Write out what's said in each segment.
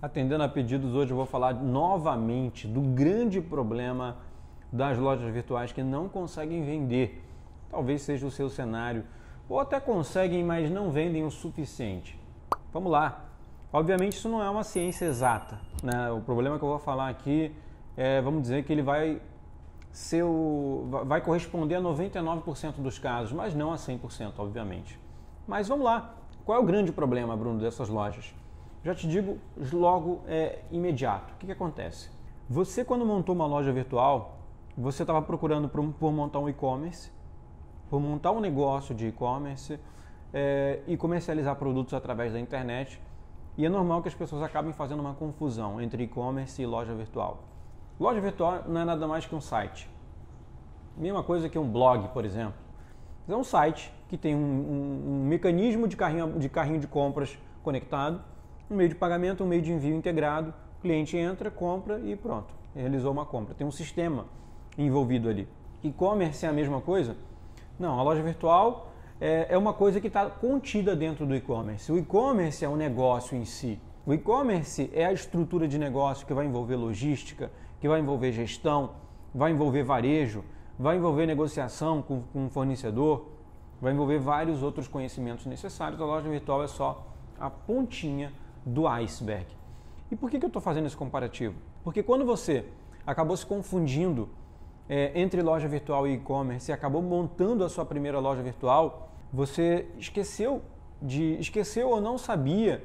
Atendendo a pedidos, hoje eu vou falar novamente do grande problema das lojas virtuais que não conseguem vender. Talvez seja o seu cenário, ou até conseguem, mas não vendem o suficiente. Vamos lá. Obviamente, isso não é uma ciência exata. Né? O problema que eu vou falar aqui é, vamos dizer, que ele vai, ser o, vai corresponder a 99% dos casos, mas não a 100%, obviamente. Mas vamos lá. Qual é o grande problema, Bruno, dessas lojas? Já te digo logo é, imediato. O que, que acontece? Você quando montou uma loja virtual, você estava procurando por, por, montar um e-commerce, por montar um negócio de e-commerce é, e comercializar produtos através da internet. E é normal que as pessoas acabem fazendo uma confusão entre e-commerce e loja virtual. Loja virtual não é nada mais que um site. Mesma coisa que um blog, por exemplo. É um site que tem um, um, um mecanismo de carrinho, de carrinho de compras conectado um meio de pagamento, um meio de envio integrado, o cliente entra, compra e pronto, realizou uma compra. Tem um sistema envolvido ali. E-commerce é a mesma coisa? Não, a loja virtual é, é uma coisa que está contida dentro do e-commerce. O e-commerce é um negócio em si. O e-commerce é a estrutura de negócio que vai envolver logística, que vai envolver gestão, vai envolver varejo, vai envolver negociação com, com fornecedor, vai envolver vários outros conhecimentos necessários. A loja virtual é só a pontinha do iceberg. E por que, que eu estou fazendo esse comparativo? Porque quando você acabou se confundindo é, entre loja virtual e e-commerce e acabou montando a sua primeira loja virtual, você esqueceu de esqueceu ou não sabia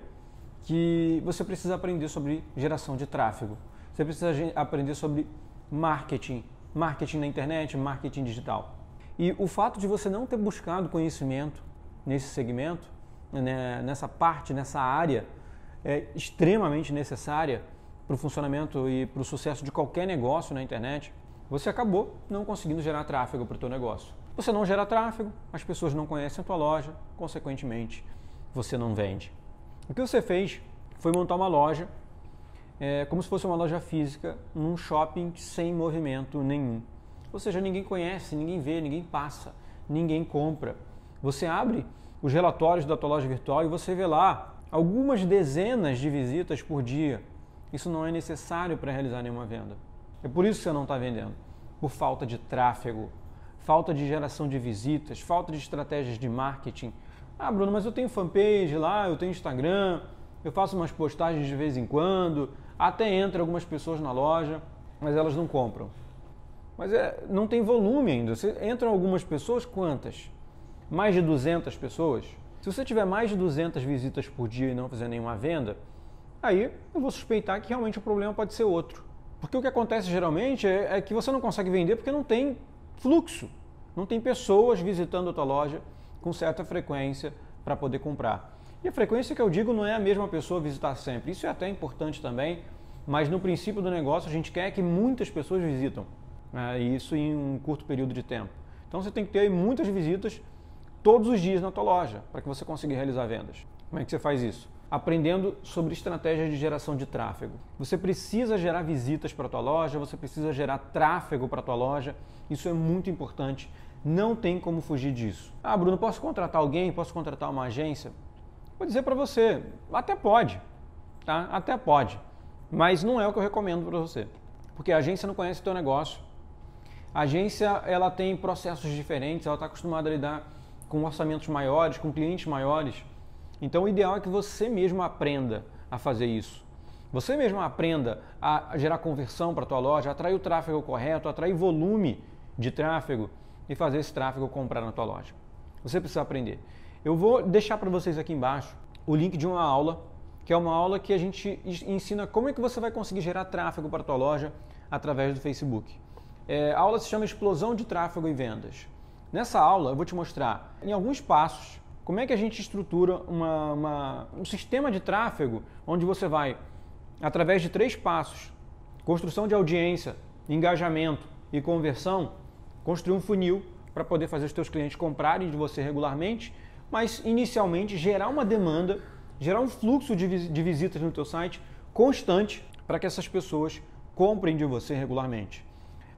que você precisa aprender sobre geração de tráfego. Você precisa aprender sobre marketing, marketing na internet, marketing digital. E o fato de você não ter buscado conhecimento nesse segmento, né, nessa parte, nessa área, é extremamente necessária para o funcionamento e para o sucesso de qualquer negócio na internet, você acabou não conseguindo gerar tráfego para o teu negócio. Você não gera tráfego, as pessoas não conhecem a tua loja, consequentemente, você não vende. O que você fez foi montar uma loja, é, como se fosse uma loja física, num shopping sem movimento nenhum. Ou seja, ninguém conhece, ninguém vê, ninguém passa, ninguém compra. Você abre os relatórios da tua loja virtual e você vê lá algumas dezenas de visitas por dia. Isso não é necessário para realizar nenhuma venda. É por isso que você não está vendendo. Por falta de tráfego, falta de geração de visitas, falta de estratégias de marketing. Ah, Bruno, mas eu tenho fanpage lá, eu tenho Instagram, eu faço umas postagens de vez em quando, até entra algumas pessoas na loja, mas elas não compram. Mas é, não tem volume ainda. Você, entram algumas pessoas, quantas? Mais de 200 pessoas? Se você tiver mais de 200 visitas por dia e não fizer nenhuma venda, aí eu vou suspeitar que realmente o problema pode ser outro. Porque o que acontece geralmente é, é que você não consegue vender porque não tem fluxo, não tem pessoas visitando a tua loja com certa frequência para poder comprar. E a frequência que eu digo não é a mesma pessoa visitar sempre. Isso é até importante também, mas no princípio do negócio a gente quer que muitas pessoas visitam. Né? Isso em um curto período de tempo. Então você tem que ter muitas visitas todos os dias na tua loja para que você consiga realizar vendas. Como é que você faz isso? Aprendendo sobre estratégias de geração de tráfego. Você precisa gerar visitas para a tua loja, você precisa gerar tráfego para a tua loja. Isso é muito importante. Não tem como fugir disso. Ah, Bruno, posso contratar alguém? Posso contratar uma agência? Vou dizer para você, até pode, tá? Até pode. Mas não é o que eu recomendo para você. Porque a agência não conhece o teu negócio. A agência, ela tem processos diferentes, ela está acostumada a lidar com orçamentos maiores, com clientes maiores. Então, o ideal é que você mesmo aprenda a fazer isso. Você mesmo aprenda a gerar conversão para a tua loja, atrair o tráfego correto, atrair volume de tráfego e fazer esse tráfego comprar na tua loja. Você precisa aprender. Eu vou deixar para vocês aqui embaixo o link de uma aula, que é uma aula que a gente ensina como é que você vai conseguir gerar tráfego para a tua loja através do Facebook. É, a aula se chama Explosão de Tráfego e Vendas. Nessa aula eu vou te mostrar em alguns passos como é que a gente estrutura uma, uma, um sistema de tráfego onde você vai, através de três passos, construção de audiência, engajamento e conversão, construir um funil para poder fazer os seus clientes comprarem de você regularmente, mas inicialmente gerar uma demanda, gerar um fluxo de, de visitas no teu site constante para que essas pessoas comprem de você regularmente.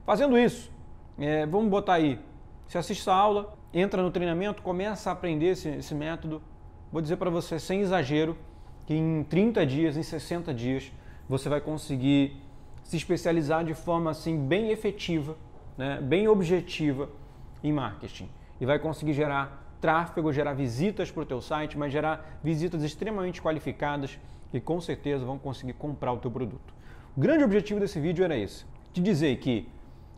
Fazendo isso, é, vamos botar aí você assiste a aula, entra no treinamento, começa a aprender esse, esse método. Vou dizer para você, sem exagero, que em 30 dias, em 60 dias, você vai conseguir se especializar de forma assim bem efetiva, né, bem objetiva em marketing e vai conseguir gerar tráfego, gerar visitas para o teu site, mas gerar visitas extremamente qualificadas que com certeza vão conseguir comprar o teu produto. O grande objetivo desse vídeo era esse, te dizer que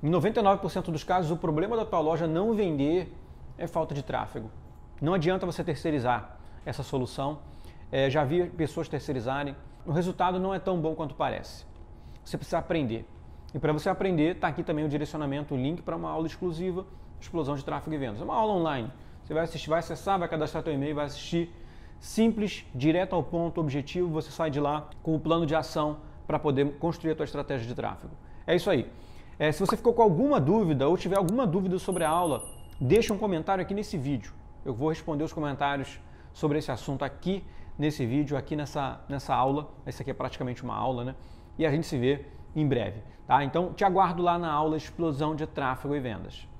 em 99% dos casos, o problema da tua loja não vender é falta de tráfego. Não adianta você terceirizar essa solução. É, já vi pessoas terceirizarem. O resultado não é tão bom quanto parece. Você precisa aprender. E para você aprender, está aqui também o direcionamento, o link para uma aula exclusiva, explosão de tráfego e vendas. É uma aula online. Você vai assistir, vai acessar, vai cadastrar teu e-mail, vai assistir. Simples, direto ao ponto, objetivo. Você sai de lá com o plano de ação para poder construir a tua estratégia de tráfego. É isso aí. É, se você ficou com alguma dúvida ou tiver alguma dúvida sobre a aula, deixa um comentário aqui nesse vídeo. Eu vou responder os comentários sobre esse assunto aqui nesse vídeo, aqui nessa, nessa aula. Essa aqui é praticamente uma aula, né? E a gente se vê em breve, tá? Então te aguardo lá na aula Explosão de Tráfego e Vendas.